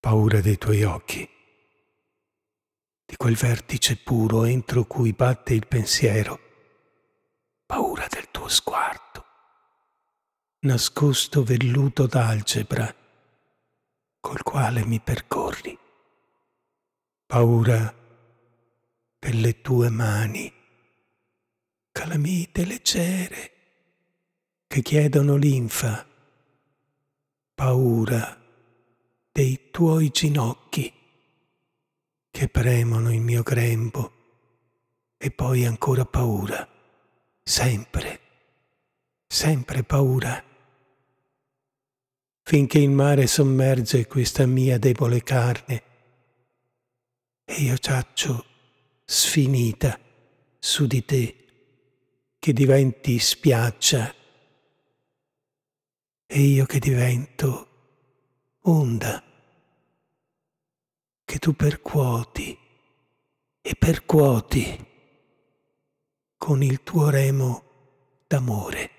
paura dei tuoi occhi, di quel vertice puro entro cui batte il pensiero, paura del tuo sguardo, nascosto velluto d'algebra, col quale mi percorri, paura delle tue mani, calamite leggere che chiedono linfa, paura tuoi ginocchi che premono il mio grembo e poi ancora paura, sempre, sempre paura, finché il mare sommerge questa mia debole carne e io ciaccio sfinita su di te che diventi spiaggia e io che divento onda che tu percuoti e percuoti con il tuo remo d'amore.